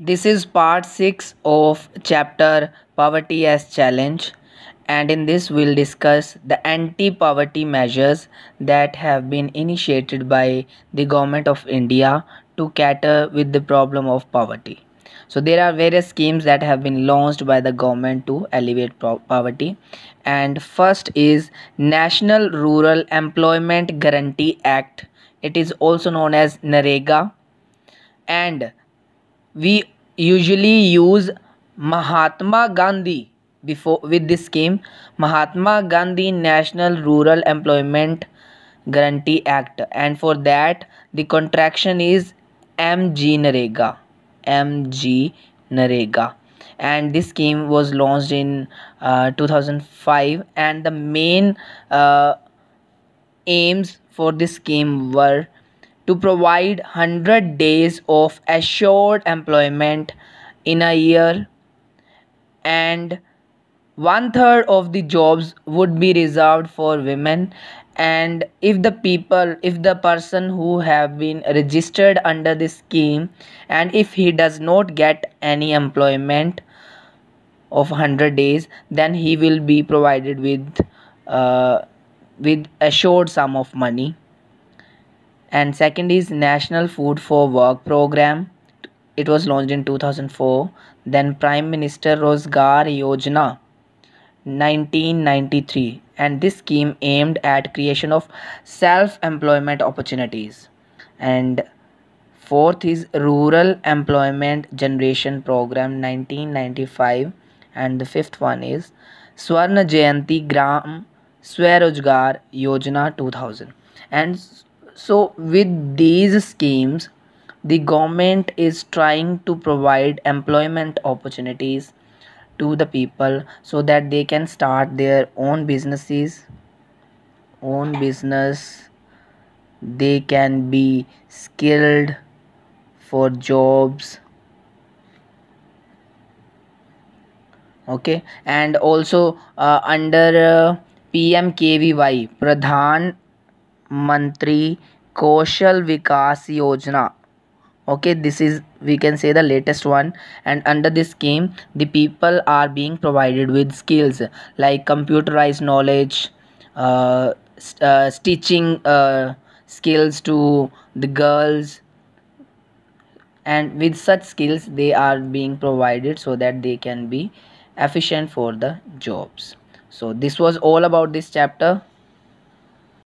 This is part 6 of chapter Poverty as Challenge and in this we'll discuss the anti-poverty measures that have been initiated by the government of India to cater with the problem of poverty. So there are various schemes that have been launched by the government to alleviate poverty and first is National Rural Employment Guarantee Act. It is also known as NREGA and we usually use Mahatma Gandhi before with this scheme Mahatma Gandhi National Rural Employment Guarantee Act and for that the contraction is MG Narega MG Narega and this scheme was launched in uh, 2005 and the main uh, aims for this scheme were to provide 100 days of assured employment in a year and one third of the jobs would be reserved for women and if the people if the person who have been registered under this scheme and if he does not get any employment of 100 days then he will be provided with uh, with assured sum of money and second is national food for work program it was launched in 2004 then prime minister rozgar yojana 1993 and this scheme aimed at creation of self employment opportunities and fourth is rural employment generation program 1995 and the fifth one is swarna jayanti gram swarojgar yojana 2000 and so with these schemes the government is trying to provide employment opportunities to the people so that they can start their own businesses own business they can be skilled for jobs okay and also uh, under uh, pmkvy pradhan mantri Koshal Vikas Yojana okay this is we can say the latest one and under this scheme the people are being provided with skills like computerized knowledge uh, uh, uh, skills to the girls and with such skills they are being provided so that they can be efficient for the jobs so this was all about this chapter